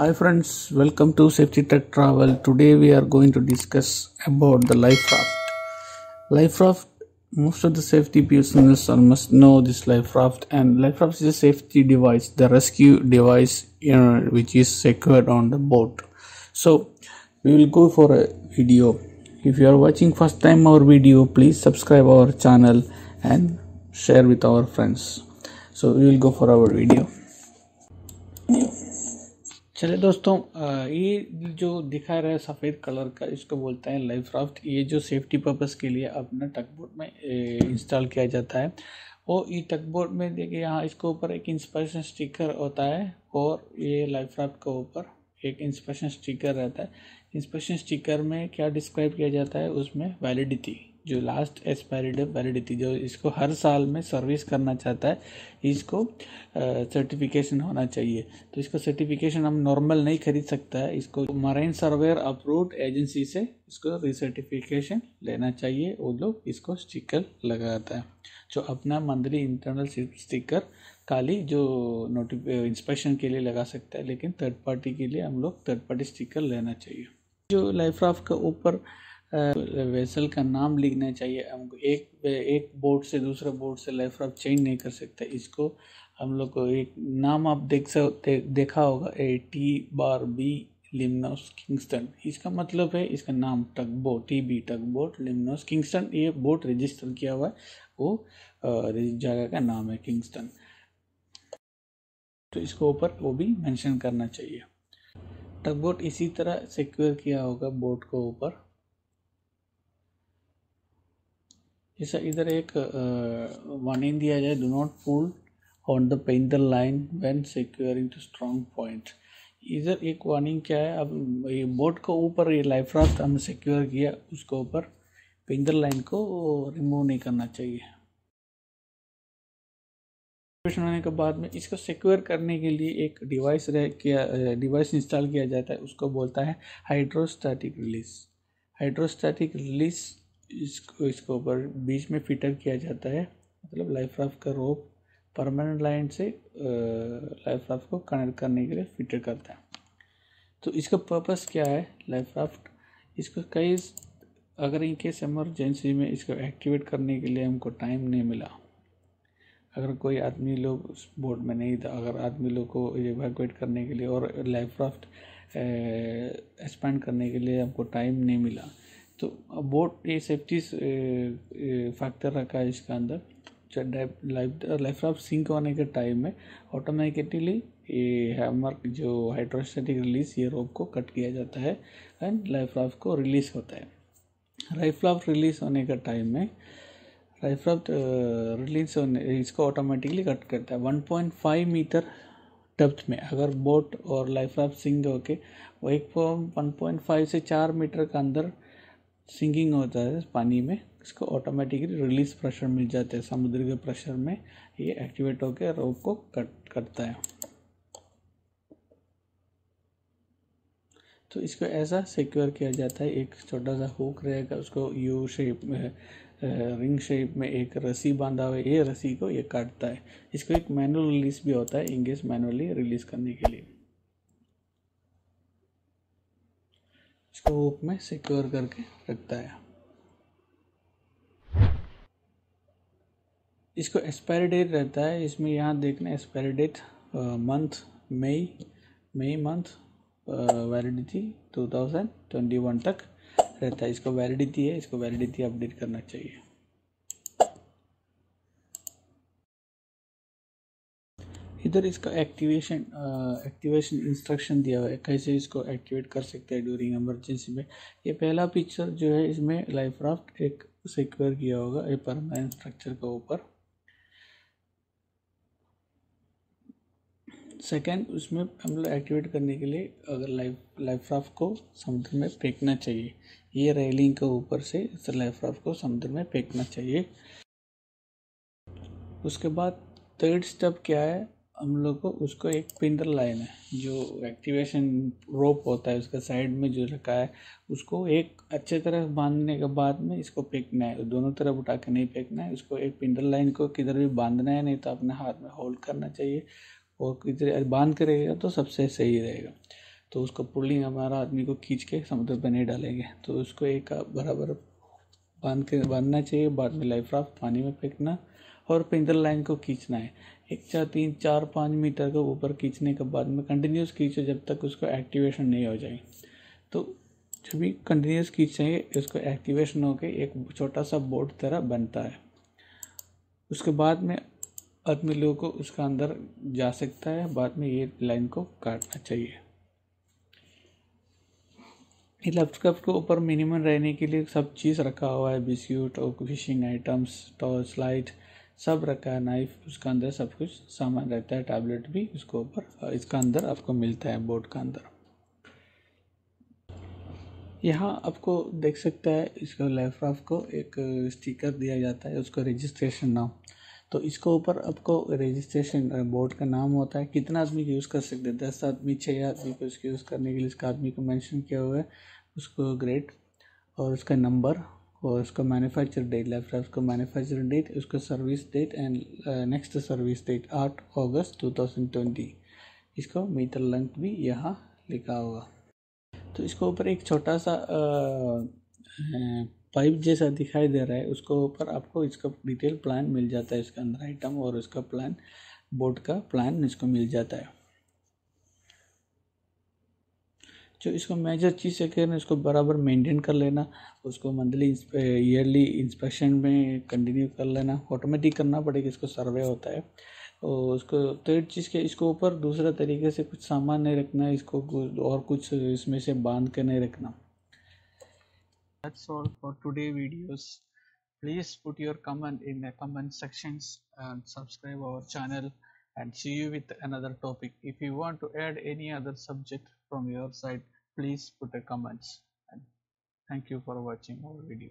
hi friends welcome to safety tech travel today we are going to discuss about the life raft life raft most of the safety personnel must know this life raft and life raft is a safety device the rescue device you know, which is secured on the boat so we will go for a video if you are watching first time our video please subscribe our channel and share with our friends so we will go for our video चले दोस्तों ये जो दिखा रहा है सफ़ेद colour का इसको बोलते हैं लाइफ राफ्ट ये जो सेफ्टी पर्पस के लिए अपना टकबोट में इंस्टॉल किया जाता है और ये टकबोट में देखिए यहाँ इसके ऊपर एक इंस्पायरेशन स्टिकर होता है और ये लाइफ राफ्ट के ऊपर एक इंस्पायरेशन स्टिकर रहता है इंस्पायरेशन स्टिकर में क्या डिस्क्राइब किया जाता है उसमें वैलिडिटी जो लास्ट एक्सपायरी वैलिडी थी जो इसको हर साल में सर्विस करना चाहता है इसको सर्टिफिकेशन होना चाहिए तो इसको सर्टिफिकेशन हम नॉर्मल नहीं खरीद सकता है इसको मराइन सर्वेयर अप्रूव्ड एजेंसी से इसको रिसर्टिफिकेशन लेना चाहिए वो लोग इसको स्टिकर लगाता है जो अपना मंथली इंटरनल स्टिकर खाली जो नोटिफ इंस्पेक्शन के लिए लगा सकता है लेकिन थर्ड पार्टी के लिए हम लोग थर्ड पार्टी स्टिकर लेना चाहिए जो लाइफ राफ्ट का ऊपर वेसल का नाम लिखना चाहिए हमको एक एक बोर्ड से दूसरे बोर्ड से लेफ्ट आप चेंज नहीं कर सकते इसको हम लोग को एक नाम आप देख सकते देखा होगा A T bar B Limnos Kingston इसका मतलब है इसका नाम tug boat T B tug boat Limnos Kingston ये बोट रजिस्टर किया हुआ है वो जगह का नाम है किंगस्टन तो इसको ऊपर वो भी मेंशन करना चाहिए टक बोट इसी तरह सिक्योर किया होगा बोट को ऊपर जैसा इधर एक वार्निंग दिया जाए do not pull on the painter line when securing to strong point इधर एक वार्निंग क्या है अब ये बोट को ऊपर ये लाइफ राफ्ट हमने सिक्योर किया उसके ऊपर पेंटर लाइन को रिमूव नहीं करना चाहिए होने के बाद में इसको सिक्योर करने के लिए एक डिवाइस किया डिवाइस इंस्टॉल किया जाता है उसको बोलता है हाइड्रोस्टैटिक रिलीज हाइड्रोस्टैटिक रिलीज इसको इसके ऊपर बीच में फिटर किया जाता है मतलब लाइफ राफ्ट का रोप परमानेंट लाइन से लाइफ राफ्ट को कनेक्ट करने के लिए फिटर करता है तो इसका पर्पस क्या है लाइफ राफ्ट इसको कई अगर इनकेस एमरजेंसी में इसको एक्टिवेट करने के लिए हमको टाइम नहीं मिला अगर कोई आदमी लोग उस बोट में नहीं था अगर आदमी लोग को एवैक्यूएट करने के लिए और लाइफ राफ्ट एक्सपैंड करने के लिए हमको टाइम नहीं मिला तो बोट ये सेफ्टी फैक्टर रखा है इसके अंदर लाइफ ऑफ सिंक होने के टाइम में ऑटोमेटिकली ये हैमर जो हाइड्रोस्टेटिक रिलीज ये रोप को कट किया जाता है एंड लाइफ ऑफ को रिलीज होता है राइफ ऑफ रिलीज होने के टाइम में राइफ ऑफ रिलीज होने इसको ऑटोमेटिकली कट करता है 1.5 मीटर डेप्थ में अगर बोट और लाइफ ऑफ सिंक होके वही वन पॉइंट फाइव से चार मीटर के अंदर सिंकिंग होता है पानी में इसको ऑटोमेटिकली रिलीज प्रेशर मिल जाता है समुद्र के प्रेशर में ये एक्टिवेट होकर रोप को कट करता है तो इसको ऐसा सिक्योर किया जाता है एक छोटा सा हुक रहेगा उसको यू शेप में रिंग शेप में एक रस्सी बांधा हुआ है ये रस्सी को ये काटता है इसको एक मैनुअल रिलीज भी होता है इंगेज मैनुअली रिलीज करने के लिए स्कोप में सिक्योर करके रखता है इसको एक्सपायरी डेट रहता है इसमें यहाँ देखना एक्सपायरी डेट मंथ मई मई मंथ वैलिडिटी 2021 तक रहता है इसको वैलिडिटी है इसको वैलिडिटी अपडेट करना चाहिए इधर इसका एक्टिवेशन एक्टिवेशन इंस्ट्रक्शन दिया हुआ है कैसे इसको एक्टिवेट कर सकते हैं ड्यूरिंग एमरजेंसी में ये पहला पिक्चर जो है इसमें लाइफ राफ्ट एक सिक्योर किया होगा ये परमानेंट स्ट्रक्चर के ऊपर सेकेंड उसमें हम लोग एक्टिवेट करने के लिए अगर लाइफ लाइफ राफ्ट को समुद्र में फेंकना चाहिए ये रेलिंग के ऊपर से इस लाइफ राफ्ट को समुद्र में फेंकना चाहिए उसके बाद थर्ड स्टेप क्या है हम लोग को उसको एक पिंडल लाइन है जो एक्टिवेशन रोप होता है उसका साइड में जो रखा है उसको एक अच्छे तरह बांधने के बाद में इसको फेंकना है दोनों तरफ उठा के नहीं फेंकना है उसको एक पिंडल लाइन को किधर भी बांधना है नहीं तो अपने हाथ में होल्ड करना चाहिए और किधर बांध के रहेगा तो सबसे सही रहेगा तो उसको पुलिंग हमारा आदमी को खींच के समुद्र पर नहीं डालेंगे तो उसको एक बराबर बांध के बांधना चाहिए बाद में लाइफ राफ्ट पानी में फेंकना और पेंदल लाइन को खींचना है एक चार तीन चार पाँच मीटर को ऊपर खींचने के बाद में कंटिन्यूस खींचो जब तक उसको एक्टिवेशन नहीं हो जाए तो जब भी कंटिन्यूस खींचेंगे उसको एक्टिवेशन होकर एक छोटा सा बोर्ड तरह बनता है उसके बाद में आदमी लोगों को उसका अंदर जा सकता है बाद में ये लाइन को काटना चाहिए कप के ऊपर मिनिमम रहने के लिए सब चीज़ रखा हुआ है बिस्किट और फिशिंग आइटम्स टॉर्च लाइट सब रखा है नाइफ उसका अंदर सब कुछ सामान रहता है टैबलेट भी उसके ऊपर इसका अंदर आपको मिलता है बोर्ड का अंदर यहाँ आपको देख सकता है इसको लाइफ को एक स्टिकर दिया जाता है उसका रजिस्ट्रेशन नाम तो इसको ऊपर आपको रजिस्ट्रेशन बोर्ड का नाम होता है कितना आदमी यूज़ कर सकते हैं दस आदमी छः आदमी को इसको यूज़ करने के लिए इसका आदमी को मेंशन किया हुआ है उसको ग्रेड और उसका नंबर और उसका मैन्युफैक्चर डेट लैपटॉप का मैन्युफैक्चर डेट उसका service date and next service date आठ अगस्त 2020 इसका मीटर लेंथ भी यहाँ लिखा होगा तो इसको ऊपर एक छोटा सा पाइप uh, uh, जैसा दिखाई दे रहा है उसको ऊपर आपको इसका डिटेल प्लान मिल जाता है इसका अंदर आइटम और उसका प्लान बोर्ड का प्लान इसको मिल जाता है जो इसको मेजर चीज़ है कहना इसको बराबर मेंटेन कर लेना उसको मंथली ईयरली इंस्पेक्शन में कंटिन्यू कर लेना ऑटोमेटिक करना पड़ेगा इसको सर्वे होता है और उसको थर्ड चीज़ के इसको ऊपर दूसरा तरीके से कुछ सामान नहीं रखना इसको और कुछ इसमें से बांध कर नहीं रखना That's all for today videos. Please put your comment in the comment sections and subscribe our channel. and see you with another topic. If you want to add any other subject from your side, please put a comments. And thank you for watching our video.